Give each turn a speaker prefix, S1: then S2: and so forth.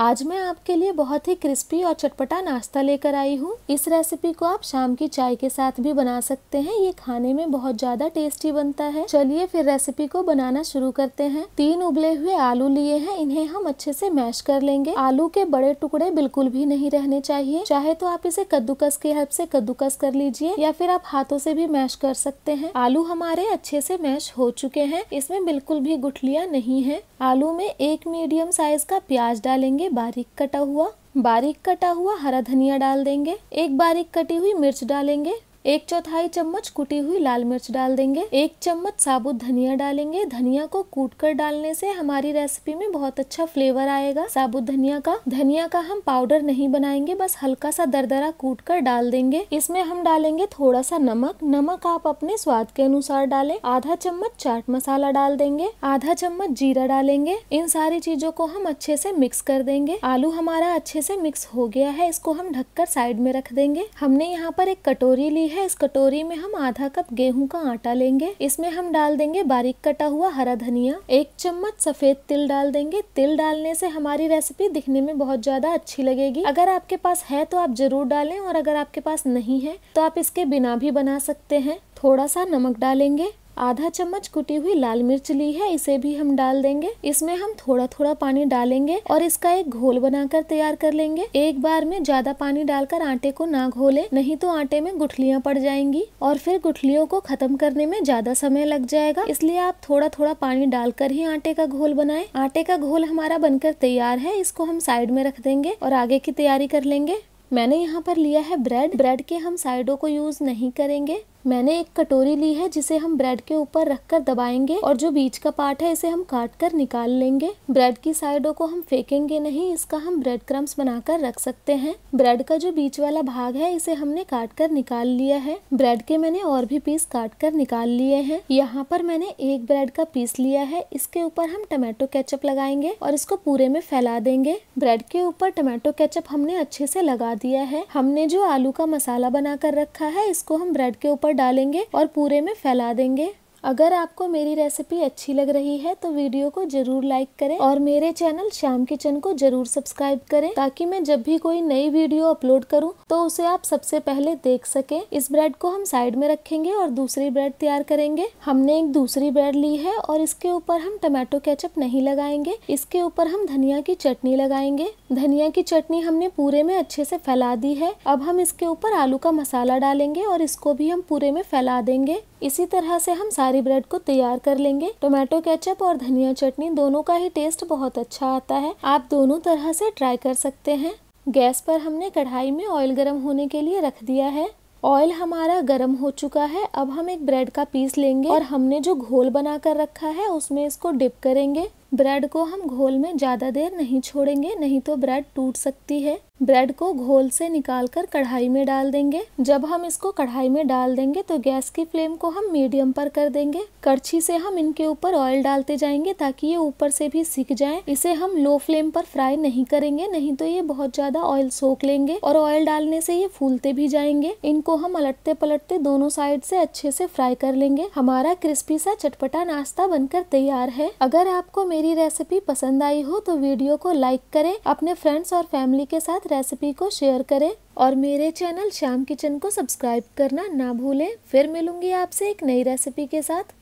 S1: आज मैं आपके लिए बहुत ही क्रिस्पी और चटपटा नाश्ता लेकर आई हूँ इस रेसिपी को आप शाम की चाय के साथ भी बना सकते हैं ये खाने में बहुत ज्यादा टेस्टी बनता है चलिए फिर रेसिपी को बनाना शुरू करते हैं तीन उबले हुए आलू लिए हैं इन्हें हम अच्छे से मैश कर लेंगे आलू के बड़े टुकड़े बिल्कुल भी नहीं रहने चाहिए चाहे तो आप इसे कद्दूकस के हेल्प से कद्दूकस कर लीजिए या फिर आप हाथों से भी मैश कर सकते हैं आलू हमारे अच्छे से मैश हो चुके हैं इसमें बिल्कुल भी गुठलिया नहीं है आलू में एक मीडियम साइज का प्याज डालेंगे बारीक कटा हुआ बारीक कटा हुआ हरा धनिया डाल देंगे एक बारीक कटी हुई मिर्च डालेंगे एक चौथाई चम्मच कुटी हुई लाल मिर्च डाल देंगे एक चम्मच साबुत धनिया डालेंगे धनिया को कूट कर डालने से हमारी रेसिपी में बहुत अच्छा फ्लेवर आएगा साबुत धनिया का धनिया का हम पाउडर नहीं बनाएंगे बस हल्का सा दरदरा कूट कर डाल देंगे इसमें हम डालेंगे थोड़ा सा नमक नमक आप अपने स्वाद के अनुसार डाले आधा चम्मच चाट मसाला डाल देंगे आधा चम्मच जीरा डालेंगे इन सारी चीजों को हम अच्छे से मिक्स कर देंगे आलू हमारा अच्छे से मिक्स हो गया है इसको हम ढककर साइड में रख देंगे हमने यहाँ पर एक कटोरी ली कटोरी है इस कटोरी में हम आधा कप गेहूं का आटा लेंगे इसमें हम डाल देंगे बारीक कटा हुआ हरा धनिया एक चम्मच सफेद तिल डाल देंगे तिल डालने से हमारी रेसिपी दिखने में बहुत ज्यादा अच्छी लगेगी अगर आपके पास है तो आप जरूर डालें और अगर आपके पास नहीं है तो आप इसके बिना भी बना सकते हैं थोड़ा सा नमक डालेंगे आधा चम्मच कुटी हुई लाल मिर्च ली है इसे भी हम डाल देंगे इसमें हम थोड़ा थोड़ा पानी डालेंगे और इसका एक घोल बनाकर तैयार कर लेंगे एक बार में ज्यादा पानी डालकर आटे को ना घोले नहीं तो आटे में गुठलियाँ पड़ जाएंगी और फिर गुठलियों को खत्म करने में ज्यादा समय लग जाएगा इसलिए आप थोड़ा थोड़ा पानी डालकर ही आटे का घोल बनाए आटे का घोल हमारा बनकर तैयार है इसको हम साइड में रख देंगे और आगे की तैयारी कर लेंगे मैंने यहाँ पर लिया है ब्रेड ब्रेड के हम साइडों को यूज नहीं करेंगे मैंने एक कटोरी ली है जिसे हम ब्रेड के ऊपर रखकर दबाएंगे और जो बीच का पार्ट है इसे हम काट कर निकाल लेंगे ब्रेड की साइडों को हम फेंकेंगे नहीं इसका हम ब्रेड क्रम्स बनाकर रख सकते हैं ब्रेड का जो बीच वाला भाग है इसे हमने काट कर निकाल लिया है ब्रेड के मैंने और भी पीस काट कर निकाल लिए हैं यहाँ पर मैंने एक ब्रेड का पीस लिया है इसके ऊपर हम टमाटो केचप लगाएंगे और इसको पूरे में फैला देंगे ब्रेड के ऊपर टमाटो केचप हमने अच्छे से लगा दिया है हमने जो आलू का मसाला बनाकर रखा है इसको हम ब्रेड के ऊपर डालेंगे और पूरे में फैला देंगे अगर आपको मेरी रेसिपी अच्छी लग रही है तो वीडियो को जरूर लाइक करें और मेरे चैनल श्याम किचन को जरूर सब्सक्राइब करें ताकि मैं जब भी कोई नई वीडियो अपलोड करूं तो उसे आप सबसे पहले देख सकें इस ब्रेड को हम साइड में रखेंगे और दूसरी ब्रेड तैयार करेंगे हमने एक दूसरी ब्रेड ली है और इसके ऊपर हम टमाटो केचप नहीं लगाएंगे इसके ऊपर हम धनिया की चटनी लगाएंगे धनिया की चटनी हमने पूरे में अच्छे से फैला दी है अब हम इसके ऊपर आलू का मसाला डालेंगे और इसको भी हम पूरे में फैला देंगे इसी तरह से हम सारी ब्रेड को तैयार कर लेंगे टोमेटो केचप और धनिया चटनी दोनों का ही टेस्ट बहुत अच्छा आता है आप दोनों तरह से ट्राई कर सकते हैं गैस पर हमने कढ़ाई में ऑयल गर्म होने के लिए रख दिया है ऑयल हमारा गर्म हो चुका है अब हम एक ब्रेड का पीस लेंगे और हमने जो घोल बना कर रखा है उसमें इसको डिप करेंगे ब्रेड को हम घोल में ज़्यादा देर नहीं छोड़ेंगे नहीं तो ब्रेड टूट सकती है ब्रेड को घोल से निकाल कर कढ़ाई में डाल देंगे जब हम इसको कढ़ाई में डाल देंगे तो गैस की फ्लेम को हम मीडियम पर कर देंगे करछी से हम इनके ऊपर ऑयल डालते जाएंगे ताकि ये ऊपर से भी सीख जाए इसे हम लो फ्लेम पर फ्राई नहीं करेंगे नहीं तो ये बहुत ज़्यादा ऑयल सोख लेंगे और ऑयल डालने से ये फूलते भी जाएंगे इनको हम अलटते पलटते दोनों साइड से अच्छे से फ्राई कर लेंगे हमारा क्रिस्पी सा चटपटा नाश्ता बनकर तैयार है अगर आपको मेरी रेसिपी पसंद आई हो तो वीडियो को लाइक करें अपने फ्रेंड्स और फैमिली के साथ रेसिपी को शेयर करें और मेरे चैनल श्याम किचन को सब्सक्राइब करना ना भूलें फिर मिलूंगी आपसे एक नई रेसिपी के साथ